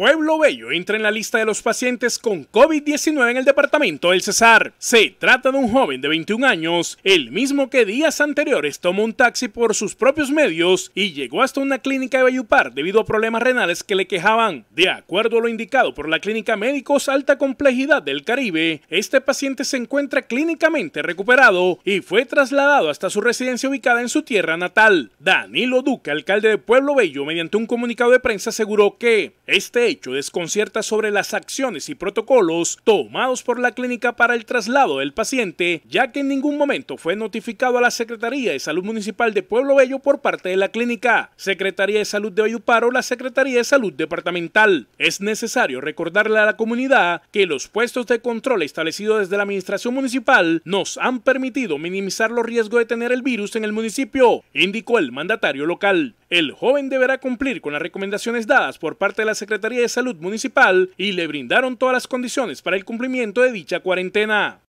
Pueblo Bello entra en la lista de los pacientes con COVID-19 en el departamento del Cesar. Se trata de un joven de 21 años, el mismo que días anteriores tomó un taxi por sus propios medios y llegó hasta una clínica de Bayupar debido a problemas renales que le quejaban. De acuerdo a lo indicado por la clínica Médicos Alta Complejidad del Caribe, este paciente se encuentra clínicamente recuperado y fue trasladado hasta su residencia ubicada en su tierra natal. Danilo Duque, alcalde de Pueblo Bello, mediante un comunicado de prensa aseguró que este hecho desconcierta sobre las acciones y protocolos tomados por la clínica para el traslado del paciente, ya que en ningún momento fue notificado a la Secretaría de Salud Municipal de Pueblo Bello por parte de la clínica, Secretaría de Salud de Valledupar o la Secretaría de Salud Departamental. Es necesario recordarle a la comunidad que los puestos de control establecidos desde la administración municipal nos han permitido minimizar los riesgos de tener el virus en el municipio, indicó el mandatario local el joven deberá cumplir con las recomendaciones dadas por parte de la Secretaría de Salud Municipal y le brindaron todas las condiciones para el cumplimiento de dicha cuarentena.